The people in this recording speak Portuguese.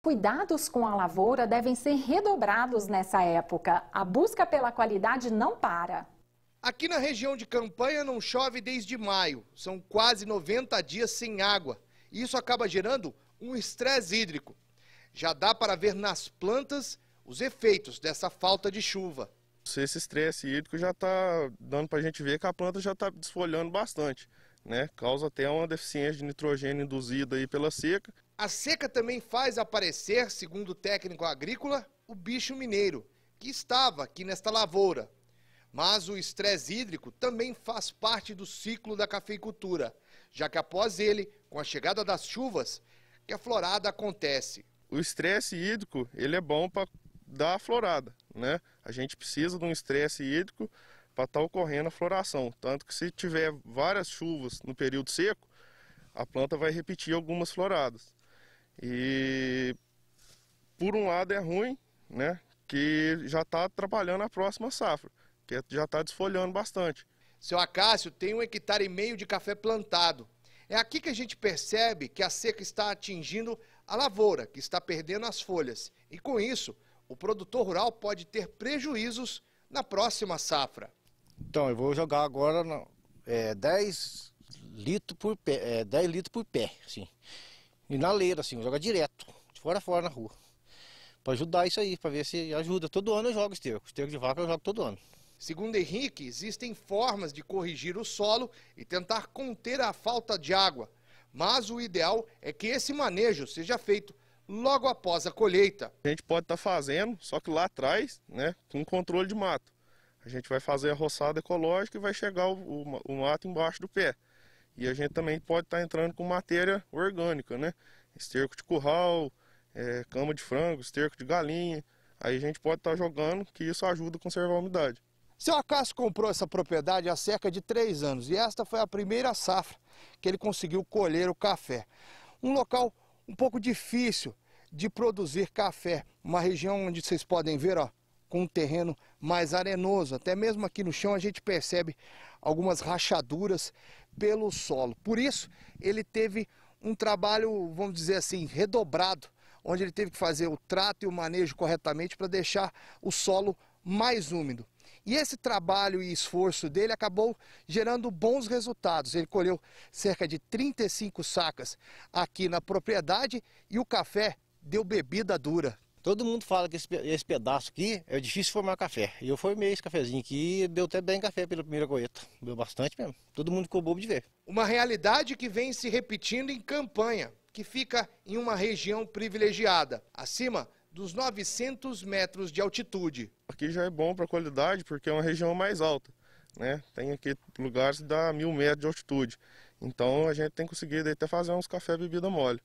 Cuidados com a lavoura devem ser redobrados nessa época. A busca pela qualidade não para. Aqui na região de Campanha não chove desde maio. São quase 90 dias sem água. isso acaba gerando um estresse hídrico. Já dá para ver nas plantas os efeitos dessa falta de chuva. Esse estresse hídrico já está dando para a gente ver que a planta já está desfolhando bastante. Né? Causa até uma deficiência de nitrogênio induzida aí pela seca. A seca também faz aparecer, segundo o técnico agrícola, o bicho mineiro, que estava aqui nesta lavoura. Mas o estresse hídrico também faz parte do ciclo da cafeicultura, já que após ele, com a chegada das chuvas, que a florada acontece. O estresse hídrico ele é bom para dar a florada. Né? A gente precisa de um estresse hídrico para estar tá ocorrendo a floração. Tanto que se tiver várias chuvas no período seco, a planta vai repetir algumas floradas. E por um lado é ruim, né? Que já está atrapalhando a próxima safra, que é, já está desfolhando bastante. Seu Acácio tem um hectare e meio de café plantado. É aqui que a gente percebe que a seca está atingindo a lavoura, que está perdendo as folhas. E com isso, o produtor rural pode ter prejuízos na próxima safra. Então, eu vou jogar agora é, 10 litros por pé, é, 10 litros por pé, sim. E na leira, assim, joga direto, de fora a fora na rua. Pra ajudar isso aí, pra ver se ajuda. Todo ano eu jogo esterco. Esterco de vaca eu jogo todo ano. Segundo Henrique, existem formas de corrigir o solo e tentar conter a falta de água. Mas o ideal é que esse manejo seja feito logo após a colheita. A gente pode estar tá fazendo, só que lá atrás, né, com controle de mato. A gente vai fazer a roçada ecológica e vai chegar o, o, o mato embaixo do pé. E a gente também pode estar tá entrando com matéria orgânica, né? Esterco de curral, é, cama de frango, esterco de galinha. Aí a gente pode estar tá jogando, que isso ajuda a conservar a umidade. Seu Acácio comprou essa propriedade há cerca de três anos e esta foi a primeira safra que ele conseguiu colher o café. Um local um pouco difícil de produzir café, uma região onde vocês podem ver, ó, com um terreno mais arenoso. Até mesmo aqui no chão a gente percebe algumas rachaduras pelo solo. Por isso, ele teve um trabalho, vamos dizer assim, redobrado, onde ele teve que fazer o trato e o manejo corretamente para deixar o solo mais úmido. E esse trabalho e esforço dele acabou gerando bons resultados. Ele colheu cerca de 35 sacas aqui na propriedade e o café deu bebida dura. Todo mundo fala que esse, esse pedaço aqui é difícil formar café. E eu formei esse cafezinho aqui e deu até bem café pela primeira colheita. Deu bastante mesmo. Todo mundo ficou bobo de ver. Uma realidade que vem se repetindo em campanha, que fica em uma região privilegiada, acima dos 900 metros de altitude. Aqui já é bom para a qualidade porque é uma região mais alta. Né? Tem aqui lugares que dá mil metros de altitude. Então a gente tem conseguido até fazer uns café bebida mole.